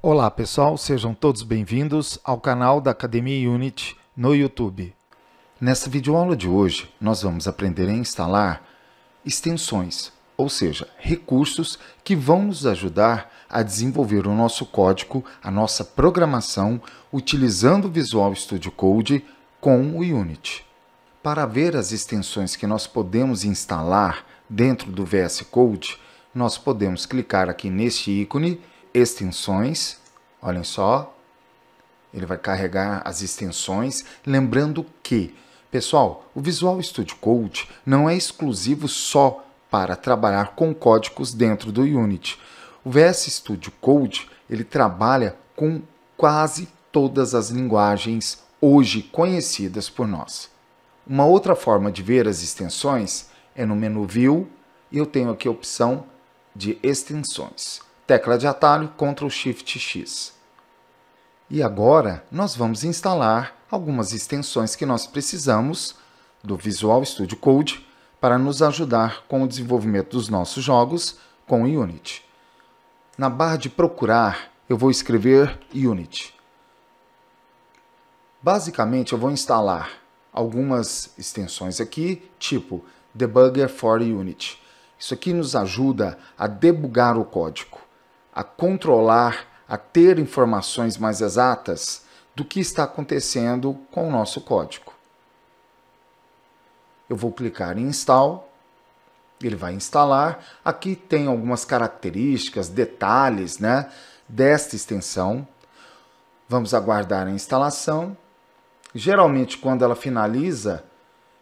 Olá pessoal, sejam todos bem-vindos ao canal da Academia Unity no YouTube. Nessa videoaula de hoje, nós vamos aprender a instalar extensões, ou seja, recursos que vão nos ajudar a desenvolver o nosso código, a nossa programação, utilizando o Visual Studio Code com o Unity. Para ver as extensões que nós podemos instalar dentro do VS Code, nós podemos clicar aqui neste ícone extensões. Olhem só. Ele vai carregar as extensões. Lembrando que, pessoal, o Visual Studio Code não é exclusivo só para trabalhar com códigos dentro do Unity. O VS Studio Code ele trabalha com quase todas as linguagens hoje conhecidas por nós. Uma outra forma de ver as extensões é no menu View e eu tenho aqui a opção de extensões tecla de atalho Ctrl Shift X. E agora nós vamos instalar algumas extensões que nós precisamos do Visual Studio Code para nos ajudar com o desenvolvimento dos nossos jogos com o Unity. Na barra de procurar, eu vou escrever Unity. Basicamente, eu vou instalar algumas extensões aqui, tipo Debugger for Unity. Isso aqui nos ajuda a debugar o código a controlar, a ter informações mais exatas do que está acontecendo com o nosso código. Eu vou clicar em install, ele vai instalar. Aqui tem algumas características, detalhes, né, desta extensão. Vamos aguardar a instalação. Geralmente, quando ela finaliza,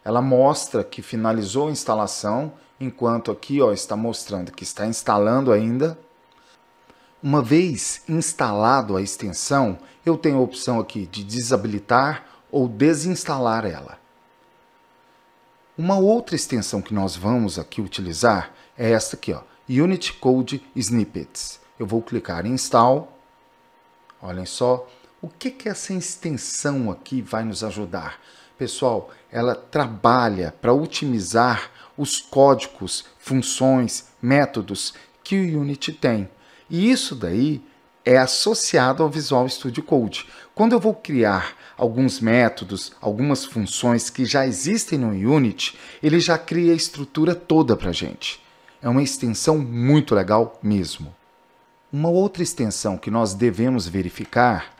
ela mostra que finalizou a instalação, enquanto aqui ó, está mostrando que está instalando ainda. Uma vez instalado a extensão, eu tenho a opção aqui de desabilitar ou desinstalar ela. Uma outra extensão que nós vamos aqui utilizar é esta aqui, ó, Unity Code Snippets. Eu vou clicar em Install. Olhem só, o que, que essa extensão aqui vai nos ajudar? Pessoal, ela trabalha para otimizar os códigos, funções, métodos que o Unity tem. E isso daí é associado ao Visual Studio Code. Quando eu vou criar alguns métodos, algumas funções que já existem no Unity, ele já cria a estrutura toda para gente. É uma extensão muito legal mesmo. Uma outra extensão que nós devemos verificar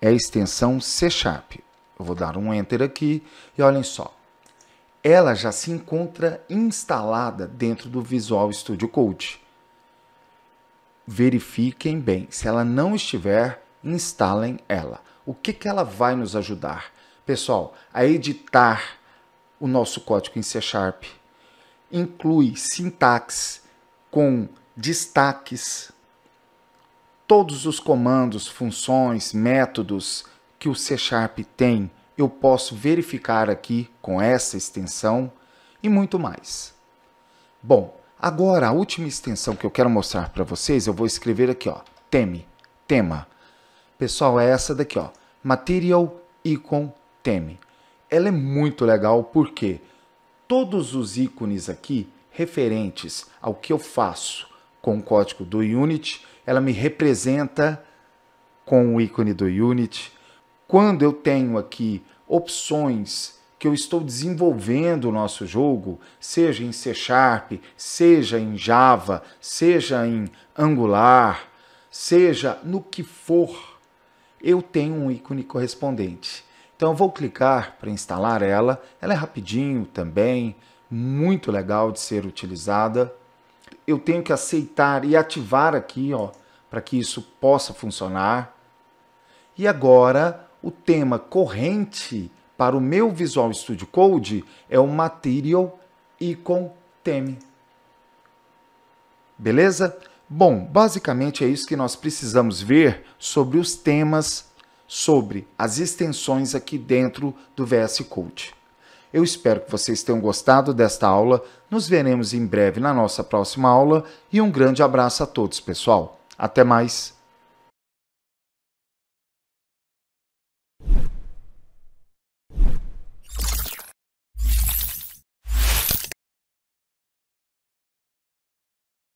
é a extensão C Sharp. Eu vou dar um Enter aqui e olhem só. Ela já se encontra instalada dentro do Visual Studio Code verifiquem bem. Se ela não estiver, instalem ela. O que, que ela vai nos ajudar? Pessoal, a editar o nosso código em C Sharp inclui sintaxe com destaques, todos os comandos, funções, métodos que o C Sharp tem, eu posso verificar aqui com essa extensão e muito mais. Bom, Agora, a última extensão que eu quero mostrar para vocês, eu vou escrever aqui, ó, teme, tema. Pessoal, é essa daqui, ó, material icon teme. Ela é muito legal porque todos os ícones aqui referentes ao que eu faço com o código do Unity, ela me representa com o ícone do Unity. Quando eu tenho aqui opções que eu estou desenvolvendo o nosso jogo, seja em C Sharp, seja em Java, seja em Angular, seja no que for, eu tenho um ícone correspondente. Então eu vou clicar para instalar ela, ela é rapidinho também, muito legal de ser utilizada. Eu tenho que aceitar e ativar aqui, ó, para que isso possa funcionar. E agora o tema corrente para o meu Visual Studio Code é o Material Icon Theme. Beleza? Bom, basicamente é isso que nós precisamos ver sobre os temas, sobre as extensões aqui dentro do VS Code. Eu espero que vocês tenham gostado desta aula. Nos veremos em breve na nossa próxima aula e um grande abraço a todos, pessoal. Até mais!